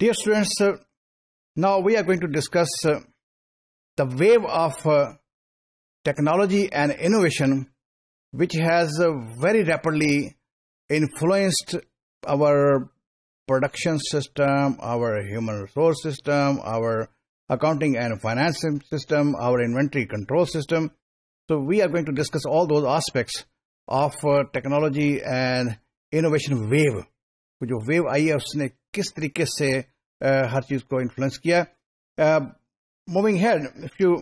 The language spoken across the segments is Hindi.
Dear students, uh, now we are going to discuss uh, the wave of uh, technology and innovation which has uh, very rapidly influenced our production system, our human resource system, our accounting and financing system, our inventory control system. So we are going to discuss all those aspects of uh, technology and innovation wave. जो वेव आई है उसने किस तरीके से हर चीज को इन्फ्लुएंस किया मूविंग हेड यू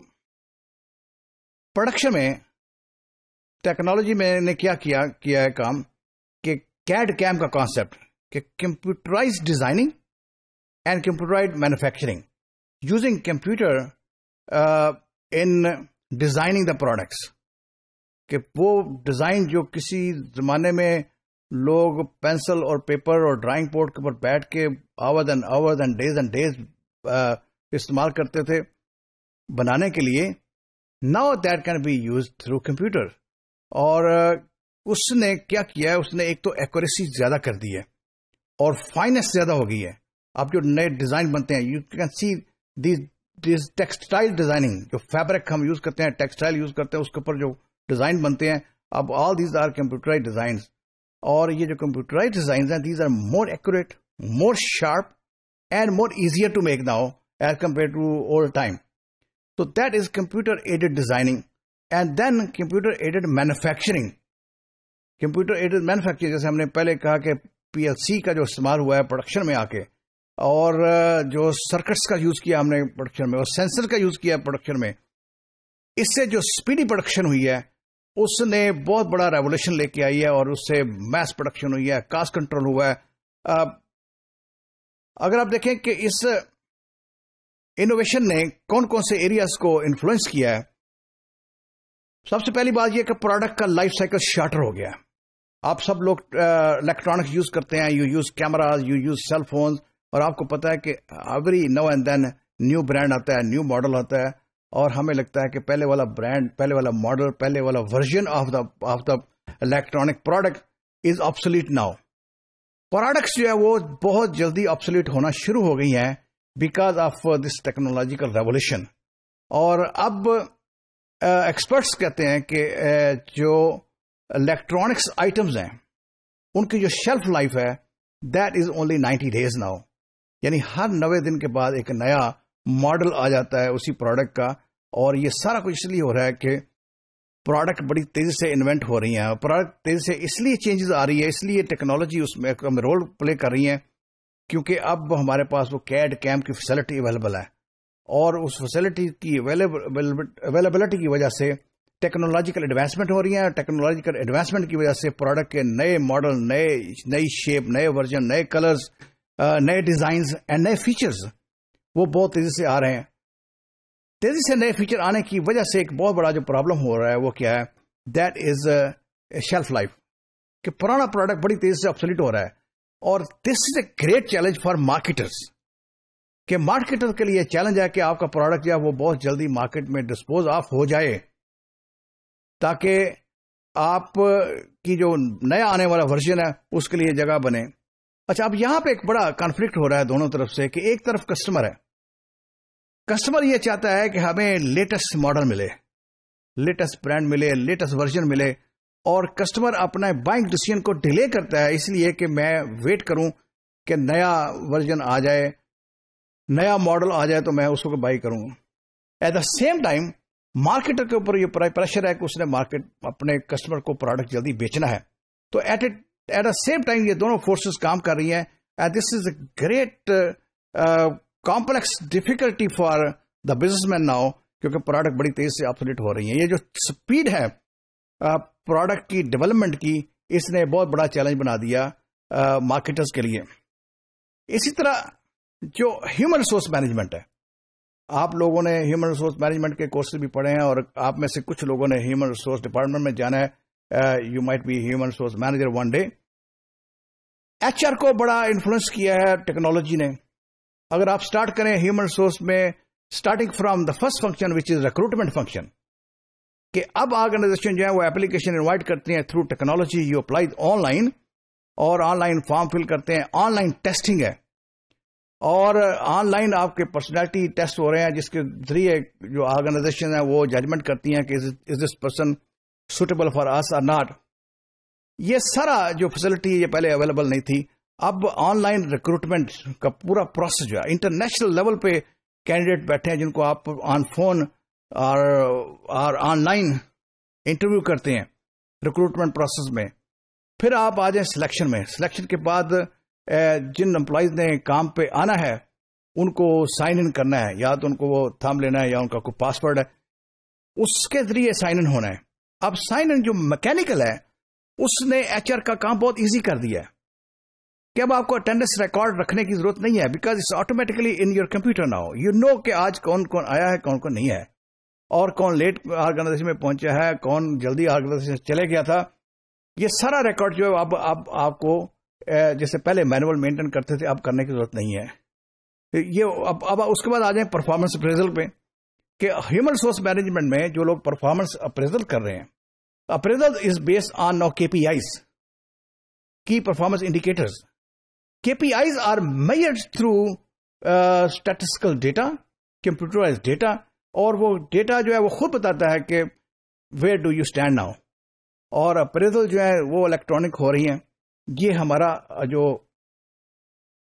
प्रोडक्शन में टेक्नोलॉजी में ने क्या किया किया है काम कि कैड कैम का कॉन्सेप्ट कि computerise designing and computerise manufacturing using computer in designing the products कि वो डिजाइन जो किसी जमाने में लोग पेंसिल और पेपर और ड्राइंग बोर्ड के ऊपर बैठ के hours and hours and days and days इस्तेमाल करते थे बनाने के लिए now that can be use through computer और उसने क्या किया है उसने एक तो एक्यूरेसी ज्यादा कर दी है और फाइनेस ज्यादा हो गई है आप जो नए डिजाइन बनते हैं you can see this textile designing जो फैब्रिक हम यूज करते हैं टेक्सटाइल यूज करते हैं उसके ऊपर जो डिजाइन बनते हैं अब all these are computerise design और ये जो कंप्यूटराइज डिजाइन हैं these are more accurate more sharp and more easier to make now as compare to old time तो that is computer aided designing and then computer aided manufacturing computer aided manufacturing जैसे हमने पहले कहा कि पीएलसी का जो इस्तेमाल हुआ है प्रोडक्शन में आके और जो सर्किट्स का यूज किया हमने प्रोडक्शन में और सेंसर का यूज किया प्रोडक्शन में इससे जो स्पीडी प्रोडक्शन हुई है उसने बहुत बड़ा रेवोल्यूशन लेके आई है और उससे मैस प्रोडक्शन हुई है कास्ट कंट्रोल हुआ है अगर आप देखें कि इस इनोवेशन ने कौन कौन से एरियाज को इन्फ्लुएंस किया है सबसे पहली बात यह कि प्रोडक्ट का लाइफ साइकिल शार्टर हो गया आप सब लोग इलेक्ट्रॉनिक्स यूज करते हैं you use camera you use cell phone और आपको पता है कि every no and then new brand आता है न्यू मॉडल आता है और हमें लगता है कि पहले वाला ब्रांड पहले वाला मॉडल पहले वाला version of the of the electronic product is obsolete now products जो है वो बहुत जल्दी ऑप्सोलीट होना शुरू हो गई हैं because of this technological revolution और अब एक्सपर्ट्स uh, कहते हैं कि uh, जो इलेक्ट्रॉनिक्स आइटम्स हैं उनकी जो शेल्फ लाइफ है that is only ninety days now यानी हर नवे दिन के बाद एक नया मॉडल आ जाता है उसी प्रोडक्ट का और ये सारा कुछ इसलिए हो रहा है कि प्रोडक्ट बड़ी तेजी से इन्वेंट हो रही हैं प्रोडक्ट तेजी से इसलिए चेंजेस आ रही है इसलिए टेक्नोलॉजी उसमें रोल प्ले कर रही है क्योंकि अब हमारे पास वो कैड कैम्प की फैसिलिटी अवेलेबल है और उस फैसिलिटी की अवेलेबिलिटी की वजह से टेक्नोलॉजिकल एडवांसमेंट हो रही है टेक्नोलॉजिकल एडवांसमेंट की वजह से प्रोडक्ट के नए मॉडल नए नई शेप नए वर्जन नए कलर्स नए डिजाइन एंड नए फीचर्स वो बहुत तेजी से आ रहे हैं तेजी से नए फीचर आने की वजह से एक बहुत बड़ा जो प्रॉब्लम हो रहा है वो क्या है दैट इज शेल्फ लाइफ कि पुराना प्रोडक्ट बड़ी तेजी से ऑप्सोलिट हो रहा है और this is a great challenge for marketers कि मार्केटर के लिए चैलेंज है कि आपका प्रोडक्ट जो है वो बहुत जल्दी मार्केट में डिस्पोज ऑफ हो जाए ताकि आप की जो नया आने वाला वर्जन है उसके लिए जगह बने अच्छा अब यहां पे एक बड़ा कॉन्फ्लिक्ट हो रहा है दोनों तरफ से कि एक तरफ कस्टमर है कस्टमर ये चाहता है कि हमें लेटेस्ट मॉडल मिले लेटेस्ट ब्रांड मिले लेटेस्ट वर्जन मिले और कस्टमर अपना बाइंग डिसीजन को डिले करता है इसलिए कि मैं वेट करूं कि नया वर्जन आ जाए नया मॉडल आ जाए तो मैं उसको बाई करूं at the same time marketer के ऊपर ये प्रेशर है कि उसने मार्केट अपने कस्टमर को प्रोडक्ट जल्दी बेचना है तो at a at the same time ये दोनों फोर्सेस काम कर रही हैं this is a great complex difficulty for the businessman now क्योंकि प्रोडक्ट बड़ी तेज से अपडेट हो रही है ये जो स्पीड है प्रोडक्ट uh, की डेवलपमेंट की इसने बहुत बड़ा चैलेंज बना दिया मार्केटर्स uh, के लिए इसी तरह जो ह्यूमन रिसोर्स मैनेजमेंट है आप लोगों ने ह्यूमन रिसोर्स मैनेजमेंट के कोर्सेज भी पढ़े हैं और आप में से कुछ लोगों ने ह्यूमन रिसोर्स डिपार्टमेंट में जाना है uh, you might be human resource manager one day H को बड़ा इन्फ्लुएंस किया है टेक्नोलॉजी ने अगर आप स्टार्ट करें ह्यूमन रिसोर्स में starting from the first function which is recruitment function कि अब ऑर्गेनाइजेशन जो है वो एप्लीकेशन इनवाइट करती है through technology you apply online और ऑनलाइन फॉर्म फिल करते हैं ऑनलाइन टेस्टिंग है और ऑनलाइन uh, आपके पर्सनैलिटी टेस्ट हो रहे हैं जिसके जरिए जो ऑर्गेनाइजेशन है वो जजमेंट करती हैं कि is this person suitable for us or not ये सारा जो फैसिलिटी ये पहले अवेलेबल नहीं थी अब ऑनलाइन रिक्रूटमेंट का पूरा प्रोसेस जो है इंटरनेशनल लेवल पे कैंडिडेट बैठे हैं जिनको आप ऑन फोन और और ऑनलाइन इंटरव्यू करते हैं रिक्रूटमेंट प्रोसेस में फिर आप आ जाए सिलेक्शन में सिलेक्शन के बाद जिन एम्प्लॉयज ने काम पे आना है उनको साइन इन करना है या तो उनको वो थाम लेना है या उनका कोई पासवर्ड है उसके जरिए साइन इन होना है अब साइन जो मैकेनिकल है उसने एचआर का काम बहुत ईजी कर दिया है कि अब आपको अटेंडेंस रिकॉर्ड रखने की जरूरत नहीं है because it's automatically in your computer now you know कि आज कौन कौन आया है कौन कौन नहीं है और कौन लेट ऑर्गेनाइजेशन में पहुंचा है कौन जल्दी ऑर्गेनाइजेशन चले गया था ये सारा रिकॉर्ड जो है अब अब आपको जैसे पहले मैनुअल मेंटेन करते थे अब करने की जरूरत नहीं है ये अब अब उसके बाद आ जाए परफॉर्मेंस अप्रेजल में कि ह्यूमन रिसोर्स मैनेजमेंट में जो लोग परफॉर्मेंस अप्रेजल कर रहे हैं appraisal is based on no KPIs की performance indicators KPIs are measured through statistical data computerise data और वो डेटा जो है वो खुद बताता है कि where do you stand now और अप्रेजल जो है वो इलेक्ट्रॉनिक हो रही है ये हमारा जो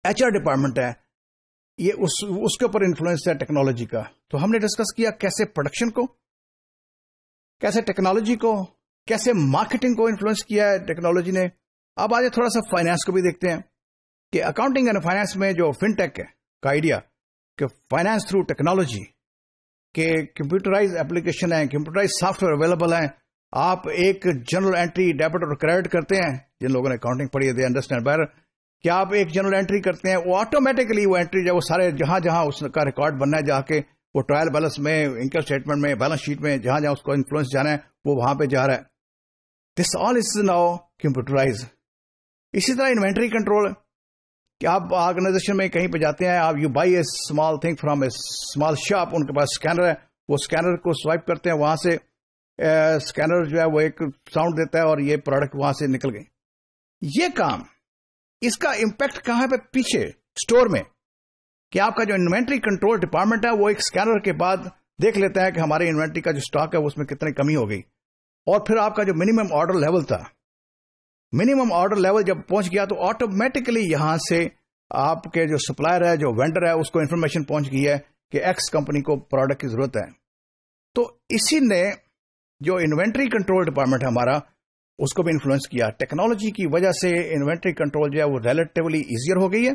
एच डिपार्टमेंट है ये उस उसके ऊपर इन्फ्लुएंस है टेक्नोलॉजी का तो हमने डिस्कस किया कैसे प्रोडक्शन को कैसे टेक्नोलॉजी को कैसे मार्केटिंग को इन्फ्लुएंस किया है टेक्नोलॉजी ने अब आज थोड़ा सा फाइनेंस को भी देखते हैं कि अकाउंटिंग एंड फाइनेंस में जो फिनटेक है का आइडिया कि फाइनेंस थ्रू टेक्नोलॉजी के कंप्यूटराइज एप्लीकेशन है कंप्यूटराइज सॉफ्टवेयर अवेलेबल है आप एक जनरल एंट्री डेबिट और क्रेडिट करते हैं जिन लोगों ने अकाउंटिंग पढ़ी है दे अंडरस्टैंड बेटर कि आप एक जनरल एंट्री करते हैं वो ऑटोमेटिकली वो एंट्री जब वो सारे जहां जहां उसका रिकॉर्ड बनना है जाके वो ट्रायल बैलेंस में इनकम स्टेटमेंट में बैलेंस शीट में जहां जहां उसको इन्फ्लुएंस जाना है वो वहां पे जा रहा है this all is now computerise इसी तरह इन्वेंट्री कंट्रोल कि आप ऑर्गेनाइजेशन में कहीं पर जाते हैं आप you buy a small thing from a small shop उनके पास स्कैनर है वो स्कैनर को स्वाइप करते हैं वहां से स्कैनर जो है वो एक साउंड देता है और ये प्रोडक्ट वहां से निकल गए ये काम इसका इंपैक्ट कहां है पीछे स्टोर में कि आपका जो इन्वेंट्री कंट्रोल डिपार्टमेंट है वो एक स्कैनर के बाद देख लेता है कि हमारे इन्वेंट्री का जो स्टॉक है उसमें कितनी कमी हो गई और फिर आपका जो मिनिमम ऑर्डर लेवल था मिनिमम ऑर्डर लेवल जब पहुंच गया तो ऑटोमेटिकली यहां से आपके जो सप्लायर है जो वेंडर है उसको इन्फॉर्मेशन पहुंच गई है कि एक्स कंपनी को प्रोडक्ट की जरूरत है तो इसी ने जो इन्वेंट्री कंट्रोल डिपार्टमेंट हमारा उसको भी इन्फ्लुएंस किया टेक्नोलॉजी की वजह से इन्वेंट्री कंट्रोल जो है वो रिलेटिवली इजियर हो गई है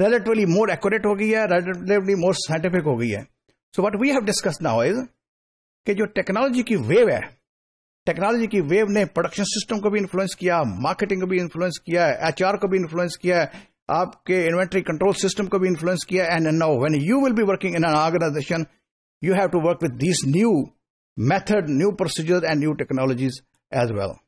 रिलेटिवली मोर एक्यूरेट हो गई है रिलेटिवली मोर साइंटिफिक हो गई है so what we have discuss now is कि जो टेक्नोलॉजी की वेव है टेक्नोलॉजी की वेव ने प्रोडक्शन सिस्टम को भी इन्फ्लुएंस किया मार्केटिंग को भी इन्फ्लुएंस किया एचआर को भी इन्फ्लुएंस किया आपके इन्वेंट्री कंट्रोल सिस्टम को भी इन्फ्लुएंस किया and now when you will be working in an organisation you have to work with this new method new procedure and new technologies as well